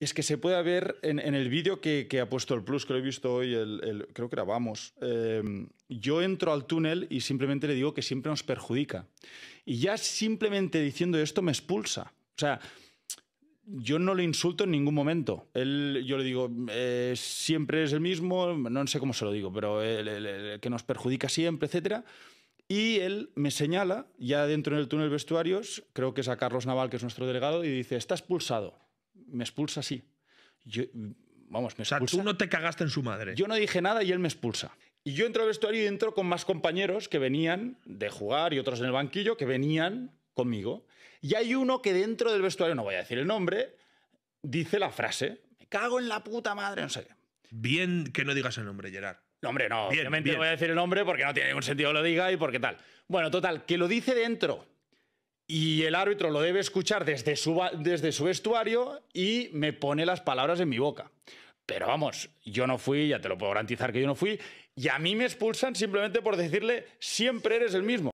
Es que se puede ver en, el vídeo que, ha puesto el Plus, que lo he visto hoy, creo que era Vamos. Em, yo entro al túnel y simplemente le digo que siempre nos perjudica. Y ya simplemente diciendo esto me expulsa. O sea, yo no le insulto en ningún momento. yo le digo, eh, siempre es el mismo, no sé cómo se lo digo, pero que nos perjudica siempre, etcétera. Y él me señala, ya dentro del túnel vestuarios, creo que es a Carlos Naval, que es nuestro delegado, y dice, está expulsado me expulsa así. Yo, vamos, me expulsa. O tú no te cagaste en su madre. Yo no dije nada y él me expulsa. Y yo entro al vestuario y entro con más compañeros que venían de jugar y otros en el banquillo que venían conmigo. Y hay uno que dentro del vestuario, no voy a decir el nombre, dice la frase, me cago en la puta madre, no sé qué. Bien que no digas el nombre, Gerard. No, hombre, no. obviamente bien. voy a decir el nombre porque no tiene ningún sentido que lo diga y porque tal. Bueno, total, que lo dice dentro y el árbitro lo debe escuchar desde su, desde su vestuario y me pone las palabras en mi boca. Pero vamos, yo no fui, ya te lo puedo garantizar que yo no fui, y a mí me expulsan simplemente por decirle, siempre eres el mismo.